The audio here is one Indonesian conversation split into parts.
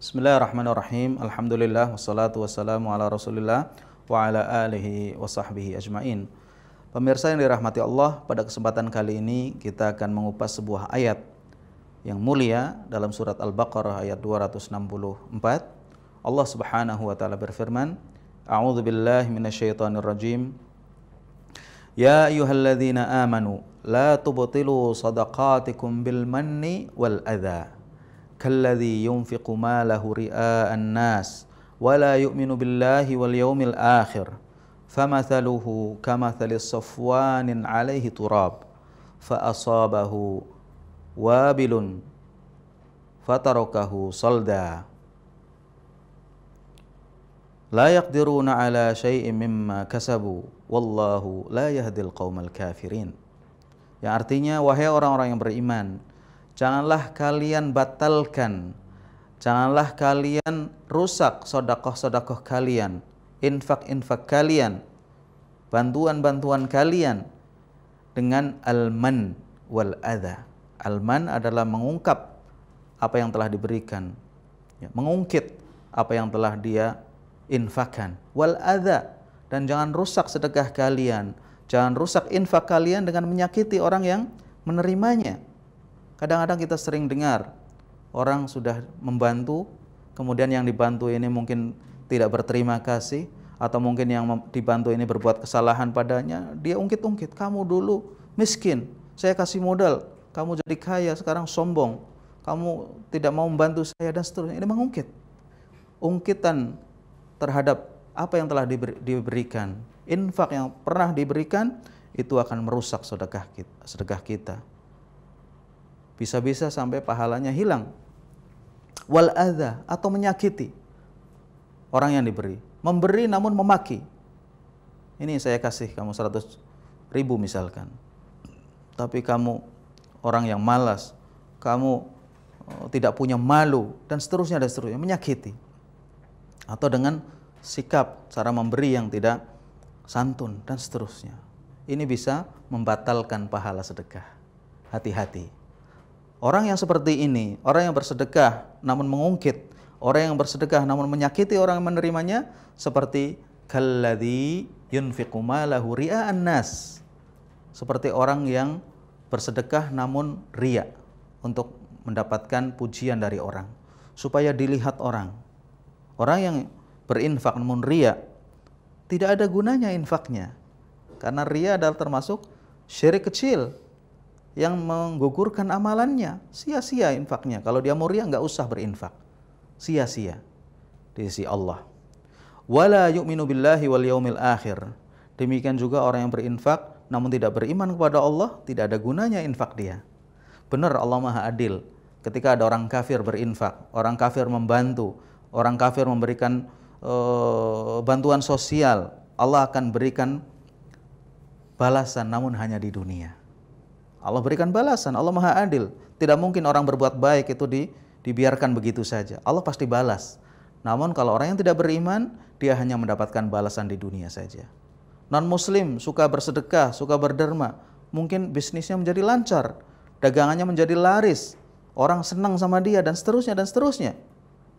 Bismillahirrahmanirrahim. Alhamdulillah wassalatu wassalamu ala Rasulillah wa ala alihi wa sahbihi ajmain. Pemirsa yang dirahmati Allah, pada kesempatan kali ini kita akan mengupas sebuah ayat yang mulia dalam surat Al-Baqarah ayat 264. Allah Subhanahu wa taala berfirman, A'udzu billahi minasyaitonir rajim. Ya ayyuhalladzina amanu la tubtilu shadaqatikum bil manni wal adza. كالذي ينفق ماله رئاء الناس ولا يؤمن بالله واليوم الآخر فمثله كمثل صفوان عليه تراب فأصابه وابل فتركه صلدا لا يقدرون على شيء مما كسبوا والله لا يهدي القوم الكافرين Yang artinya wahai orang-orang yang beriman, Janganlah kalian batalkan, janganlah kalian rusak sodakoh-sodakoh kalian, infak-infak kalian, bantuan-bantuan kalian dengan alman wal adha. Alman adalah mengungkap apa yang telah diberikan, ya, mengungkit apa yang telah dia infakkan. Wal adha dan jangan rusak sedekah kalian, jangan rusak infak kalian dengan menyakiti orang yang menerimanya. Kadang-kadang kita sering dengar orang sudah membantu, kemudian yang dibantu ini mungkin tidak berterima kasih, atau mungkin yang dibantu ini berbuat kesalahan padanya, dia ungkit-ungkit, kamu dulu miskin, saya kasih modal, kamu jadi kaya, sekarang sombong, kamu tidak mau membantu saya, dan seterusnya. Ini mengungkit. Ungkitan terhadap apa yang telah diberikan, infak yang pernah diberikan, itu akan merusak sedekah kita. Sedekah kita bisa-bisa sampai pahalanya hilang. Wal adha atau menyakiti orang yang diberi. Memberi namun memaki. Ini saya kasih kamu 100 ribu misalkan. Tapi kamu orang yang malas, kamu eh, tidak punya malu, dan seterusnya, dan seterusnya, menyakiti. Atau dengan sikap, cara memberi yang tidak santun, dan seterusnya. Ini bisa membatalkan pahala sedekah. Hati-hati. Orang yang seperti ini, orang yang bersedekah namun mengungkit, orang yang bersedekah namun menyakiti orang yang menerimanya, seperti kalladhi yunfiquma malahu anas, Seperti orang yang bersedekah namun ria untuk mendapatkan pujian dari orang supaya dilihat orang. Orang yang berinfak namun ria tidak ada gunanya infaknya karena ria adalah termasuk syirik kecil yang menggugurkan amalannya, sia-sia infaknya. Kalau dia mau ria nggak usah berinfak. Sia-sia di sisi Allah. Wala yu'minu billahi wal yaumil akhir. Demikian juga orang yang berinfak namun tidak beriman kepada Allah, tidak ada gunanya infak dia. Benar Allah Maha Adil. Ketika ada orang kafir berinfak, orang kafir membantu, orang kafir memberikan uh, bantuan sosial, Allah akan berikan balasan namun hanya di dunia Allah berikan balasan. Allah Maha Adil. Tidak mungkin orang berbuat baik itu di, dibiarkan begitu saja. Allah pasti balas. Namun kalau orang yang tidak beriman, dia hanya mendapatkan balasan di dunia saja. Non-muslim suka bersedekah, suka berderma. Mungkin bisnisnya menjadi lancar, dagangannya menjadi laris, orang senang sama dia, dan seterusnya, dan seterusnya.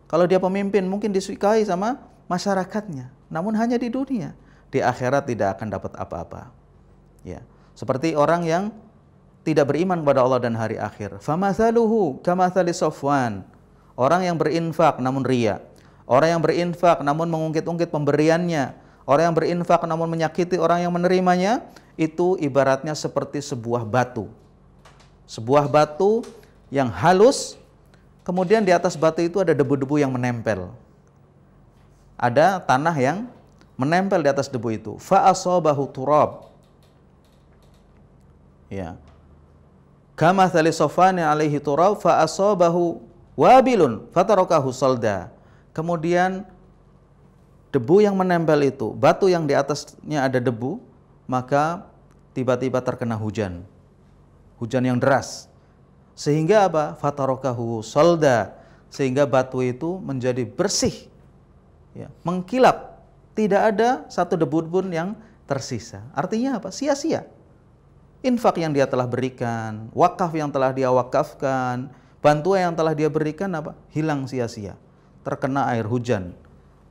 Kalau dia pemimpin, mungkin disukai sama masyarakatnya. Namun hanya di dunia. Di akhirat tidak akan dapat apa-apa. Ya. Seperti orang yang tidak beriman kepada Allah dan hari akhir. Famathaluhu kamathali sofwan. Orang yang berinfak namun ria. Orang yang berinfak namun mengungkit-ungkit pemberiannya. Orang yang berinfak namun menyakiti orang yang menerimanya. Itu ibaratnya seperti sebuah batu. Sebuah batu yang halus. Kemudian di atas batu itu ada debu-debu yang menempel. Ada tanah yang menempel di atas debu itu. Fa'asobahu turab. Ya Kama thali sofani alaihi turab fa asobahu wabilun fatarokahu solda. Kemudian debu yang menempel itu, batu yang di atasnya ada debu, maka tiba-tiba terkena hujan. Hujan yang deras. Sehingga apa? fatarokahu solda. Sehingga batu itu menjadi bersih. Ya, mengkilap. Tidak ada satu debu pun yang tersisa. Artinya apa? Sia-sia infak yang dia telah berikan, wakaf yang telah dia wakafkan, bantuan yang telah dia berikan apa? Hilang sia-sia. Terkena air hujan,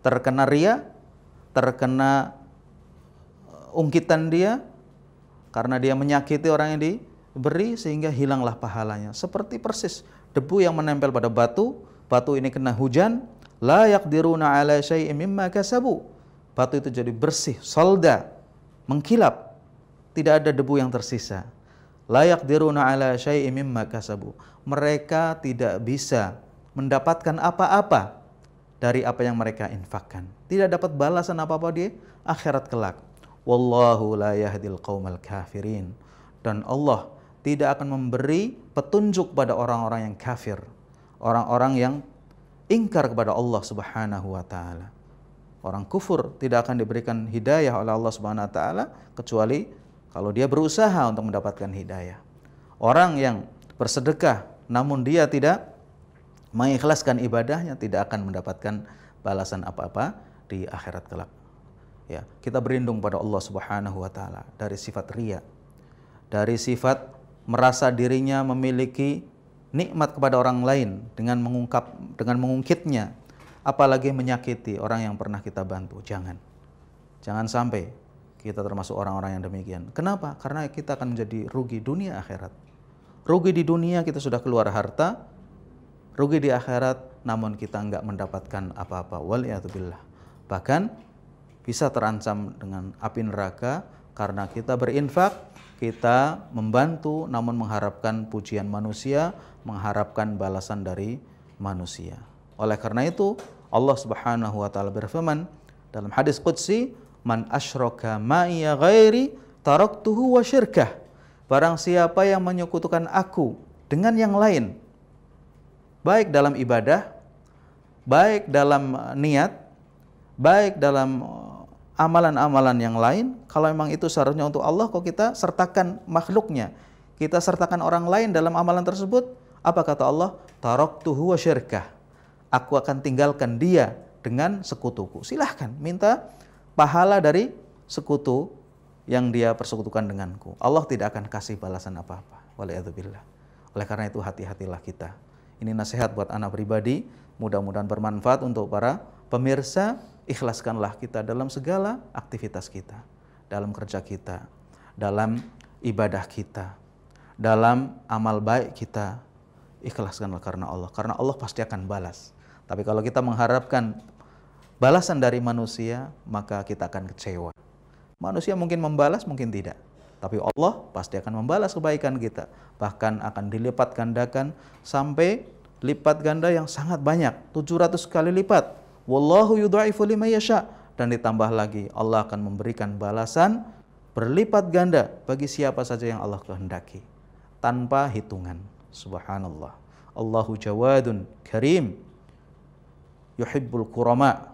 terkena ria, terkena eh, ungkitan dia karena dia menyakiti orang yang diberi sehingga hilanglah pahalanya. Seperti persis debu yang menempel pada batu, batu ini kena hujan, layak diruna ala syai'in mimma kasabu. Batu itu jadi bersih, solda, mengkilap tidak ada debu yang tersisa. Layak diruna ala syai'im mimma kasabu. Mereka tidak bisa mendapatkan apa-apa dari apa yang mereka infakkan. Tidak dapat balasan apa-apa di akhirat kelak. Wallahu la yahdil qawmal kafirin. Dan Allah tidak akan memberi petunjuk pada orang-orang yang kafir. Orang-orang yang ingkar kepada Allah subhanahu wa ta'ala. Orang kufur tidak akan diberikan hidayah oleh Allah subhanahu wa ta'ala kecuali kalau dia berusaha untuk mendapatkan hidayah. Orang yang bersedekah namun dia tidak mengikhlaskan ibadahnya tidak akan mendapatkan balasan apa-apa di akhirat kelak. Ya, kita berlindung pada Allah Subhanahu wa taala dari sifat ria, dari sifat merasa dirinya memiliki nikmat kepada orang lain dengan mengungkap dengan mengungkitnya apalagi menyakiti orang yang pernah kita bantu. Jangan. Jangan sampai kita termasuk orang-orang yang demikian. Kenapa? Karena kita akan menjadi rugi dunia akhirat. Rugi di dunia kita sudah keluar harta, rugi di akhirat namun kita nggak mendapatkan apa-apa. Waliyatubillah. Bahkan bisa terancam dengan api neraka karena kita berinfak, kita membantu namun mengharapkan pujian manusia, mengharapkan balasan dari manusia. Oleh karena itu, Allah Subhanahu wa taala berfirman dalam hadis qudsi, man asyraka ma'iya ghairi taraktuhu wa syirkah. Barang siapa yang menyekutukan aku dengan yang lain, baik dalam ibadah, baik dalam eh, niat, baik dalam eh, amalan-amalan yang lain, kalau memang itu seharusnya untuk Allah, kok kita sertakan makhluknya, kita sertakan orang lain dalam amalan tersebut, apa kata Allah? Taraktuhu wa syirkah. Aku akan tinggalkan dia dengan sekutuku. Silahkan minta pahala dari sekutu yang dia persekutukan denganku. Allah tidak akan kasih balasan apa-apa. Waliyadzubillah. Oleh karena itu hati-hatilah kita. Ini nasihat buat anak pribadi, mudah-mudahan bermanfaat untuk para pemirsa. Ikhlaskanlah kita dalam segala aktivitas kita, dalam kerja kita, dalam ibadah kita, dalam amal baik kita. Ikhlaskanlah karena Allah, karena Allah pasti akan balas. Tapi kalau kita mengharapkan balasan dari manusia, maka kita akan kecewa. Manusia mungkin membalas, mungkin tidak. Tapi Allah pasti akan membalas kebaikan kita. Bahkan akan dilipat gandakan sampai lipat ganda yang sangat banyak. 700 kali lipat. Wallahu yudha'ifu lima yasha. Dan ditambah lagi, Allah akan memberikan balasan berlipat ganda bagi siapa saja yang Allah kehendaki. Tanpa hitungan. Subhanallah. Allahu jawadun karim. Yuhibbul kurama'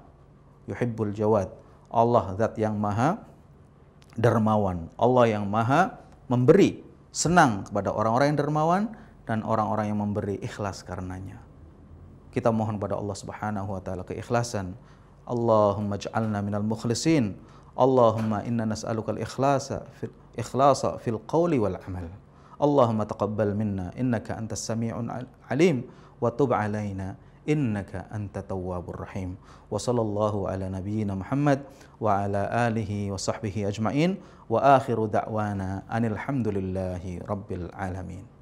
yuhibbul jawad. Allah zat yang maha dermawan. Allah yang maha memberi, senang kepada orang-orang yang dermawan dan orang-orang yang memberi ikhlas karenanya. Kita mohon kepada Allah Subhanahu wa taala keikhlasan. Allahumma ij'alna minal mukhlisin. Allahumma inna nas'aluka al-ikhlasa fil ikhlasa fil qawli wal amal. Allahumma taqabbal minna innaka antas samii'un alim wa tub alaina إنك أنت تواب الرحيم وصلى الله على نبينا محمد وعلى آله وصحبه أجمعين وآخر دعوانا أن الحمد لله رب العالمين